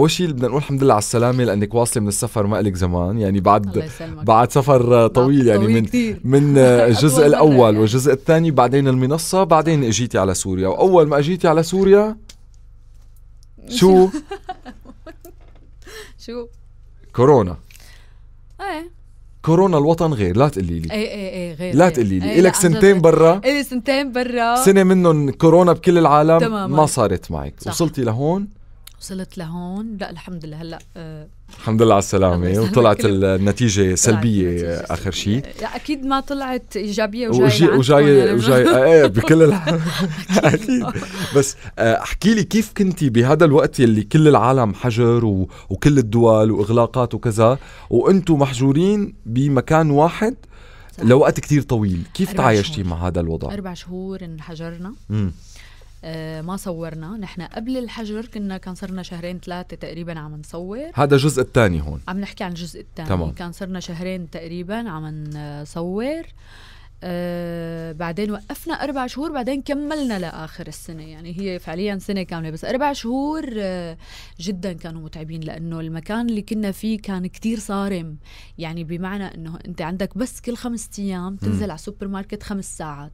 اول شيء بدنا نقول الحمد لله على السلامه لانك واصله من السفر ما لك زمان يعني بعد بعد سفر طويل يعني من كتير. من الجزء الاول يعني. والجزء الثاني بعدين المنصه بعدين اجيتي على سوريا واول ما اجيتي على سوريا شو شو كورونا ايه كورونا الوطن غير لا تقولي لي ايه ايه ايه غير لا إيه. تقولي لي إيه. لك سنتين برا إيه سنتين برا سنه منهم كورونا بكل العالم تماما. ما صارت معك صح. وصلتي لهون وصلت لهون لا الحمد لله هلا أه الحمد لله على السلامة وطلعت النتيجة سلبية آخر شيء لا أكيد ما طلعت إيجابية وجاية وجاية وجاية إيه بكل الحال أكيد بس آه، احكي لي كيف كنتي بهذا الوقت يلي كل العالم حجر و... وكل الدول وإغلاقات وكذا وأنتم محجورين بمكان واحد لوقت كتير طويل كيف تعايشتي مع هذا الوضع؟ أربع شهور انحجرنا آه، ما صورنا نحن قبل الحجر كنا كان صرنا شهرين ثلاثة تقريبا عم نصور هذا الجزء الثاني هون عم نحكي عن الجزء الثاني كان صرنا شهرين تقريبا عم نصور آه بعدين وقفنا أربع شهور بعدين كملنا لآخر السنة يعني هي فعليا سنة كاملة بس أربع شهور آه جدا كانوا متعبين لأنه المكان اللي كنا فيه كان كتير صارم يعني بمعنى أنه أنت عندك بس كل خمسة أيام تنزل م. على السوبر ماركت خمس ساعات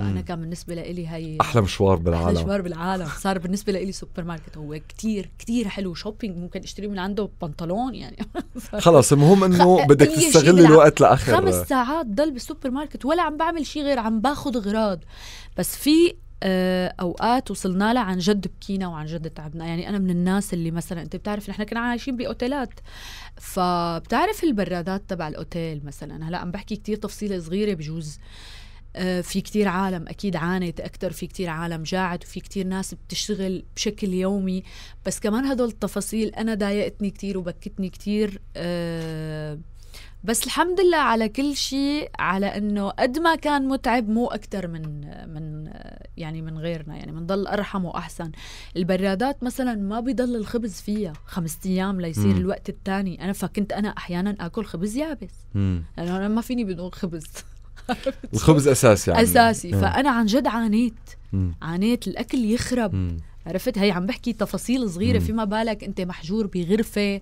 فانا كان بالنسبه لي هي احلى مشوار بالعالم احلى مشوار بالعالم صار بالنسبه لي سوبر ماركت هو كتير كتير حلو شوبينج ممكن اشتري من عنده بنطلون يعني خلص المهم انه بدك تستغل الوقت لاخر خمس ساعات ضل بالسوبر ماركت ولا عم بعمل شيء غير عم باخذ اغراض بس في آه، اوقات وصلنا لها عن جد بكينا وعن جد تعبنا يعني انا من الناس اللي مثلا انت بتعرف نحن كنا عايشين باوتيلات فبتعرف البرادات تبع الاوتيل مثلا هلا عم بحكي كتير تفصيله صغيره بجوز آه، في كتير عالم أكيد عانت أكتر في كتير عالم جاعت وفي كتير ناس بتشتغل بشكل يومي بس كمان هدول التفاصيل أنا ضايقتني كتير وبكتني كتير آه، بس الحمد لله على كل شيء على انه قد ما كان متعب مو اكثر من من يعني من غيرنا يعني بنضل ارحم واحسن البرادات مثلا ما بيضل الخبز فيها خمسة ايام ليصير الوقت الثاني انا فكنت انا احيانا اكل خبز يابس لانه يعني انا ما فيني بدون خبز الخبز اساسي يعني. اساسي مم. فانا عن جد عانيت مم. عانيت الاكل يخرب مم. عرفت هي عم بحكي تفاصيل صغيرة مم. فيما بالك أنت محجور بغرفة آآ آه،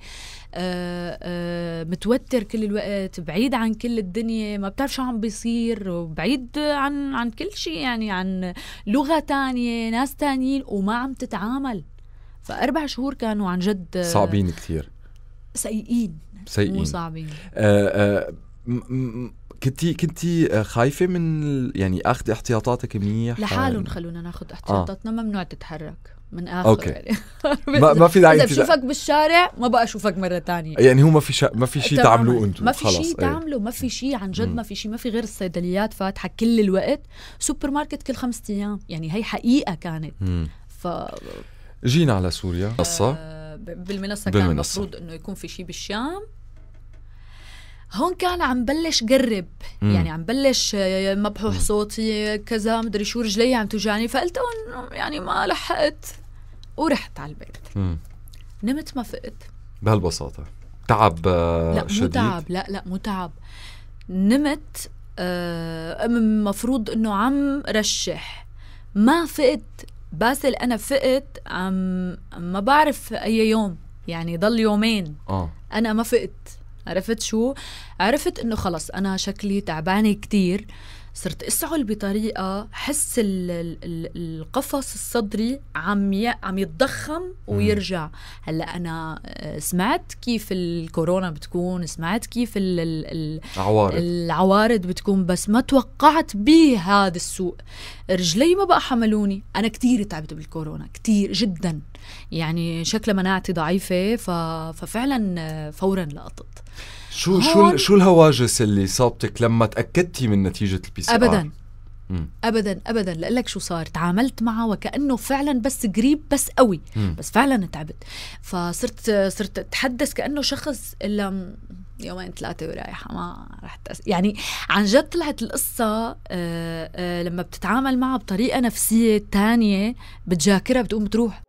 آآ آه، متوتر كل الوقت بعيد عن كل الدنيا ما بتعرف شو عم بيصير وبعيد عن عن كل شيء يعني عن لغة تانية ناس تانيين وما عم تتعامل فأربع شهور كانوا عن جد آه، صعبين كثير سيئين سيئين مو صعبين آآ آآ م- م- كنتي كنتي آه، خايفه من يعني اخذ احتياطاتك منيح لحالهم آه. خلونا ناخذ آه. احتياطاتنا آه. ممنوع تتحرك من اخر أوكي. يعني ما, ما في داعي اذا بشوفك بالشارع ما بقى اشوفك مره تانية يعني هو ما في شا... ما في شيء تعملوه انتم ما في شيء إيه. تعملوه ما في شيء عن جد ما في شيء ما في غير الصيدليات فاتحه كل الوقت سوبر ماركت كل خمسة ايام يعني هي حقيقه كانت مم. ف جينا على سوريا قصه بالمنصة. كان المفروض انه يكون في شيء بالشام هون كان عم بلش قرب مم. يعني عم بلش آه، مبحوح صوتي كذا مدري شو رجلي عم توجعني فقلت يعني ما لحقت ورحت على البيت مم. نمت ما فقت بهالبساطة تعب آه، لا شديد. مو تعب لا لا مو تعب نمت المفروض آه انه عم رشح ما فقت باسل انا فقت عم ما بعرف اي يوم يعني ضل يومين آه. انا ما فقت عرفت شو عرفت انه خلص انا شكلي تعبانه كتير صرت اسعل بطريقه حس القفص الصدري عم عم يتضخم ويرجع هلا انا آه، سمعت كيف الكورونا بتكون سمعت كيف الـ الـ العوارض العوارض بتكون بس ما توقعت بهذا السوق رجلي ما بقى حملوني انا كثير تعبت بالكورونا كثير جدا يعني شكل مناعتي ضعيفه ففعلا آه، فورا لقطت شو شو شو الهواجس اللي صابتك لما تاكدتي من نتيجه البي سي ابدا مم. ابدا ابدا لك شو صار تعاملت معه وكانه فعلا بس قريب بس قوي مم. بس فعلا تعبت فصرت صرت اتحدث كانه شخص الا يومين ثلاثه ورايحه ما رح يعني عن جد طلعت القصه آآ آه، آآ آه، لما بتتعامل معها بطريقه نفسيه تانية بتجاكرها بتقوم بتروح